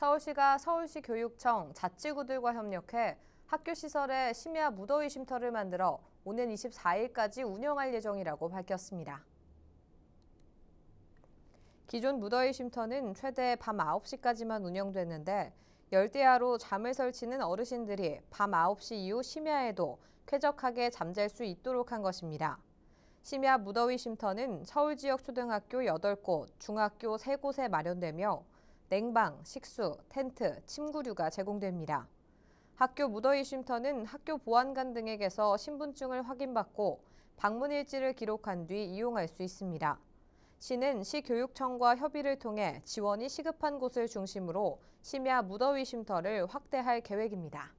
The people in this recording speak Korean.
서울시가 서울시 교육청 자치구들과 협력해 학교 시설에 심야 무더위 쉼터를 만들어 오는 24일까지 운영할 예정이라고 밝혔습니다. 기존 무더위 쉼터는 최대 밤 9시까지만 운영됐는데 열대야로 잠을 설치는 어르신들이 밤 9시 이후 심야에도 쾌적하게 잠잘 수 있도록 한 것입니다. 심야 무더위 쉼터는 서울 지역 초등학교 8곳, 중학교 3곳에 마련되며 냉방, 식수, 텐트, 침구류가 제공됩니다. 학교 무더위 쉼터는 학교 보안관 등에게서 신분증을 확인받고 방문일지를 기록한 뒤 이용할 수 있습니다. 시는 시교육청과 협의를 통해 지원이 시급한 곳을 중심으로 심야 무더위 쉼터를 확대할 계획입니다.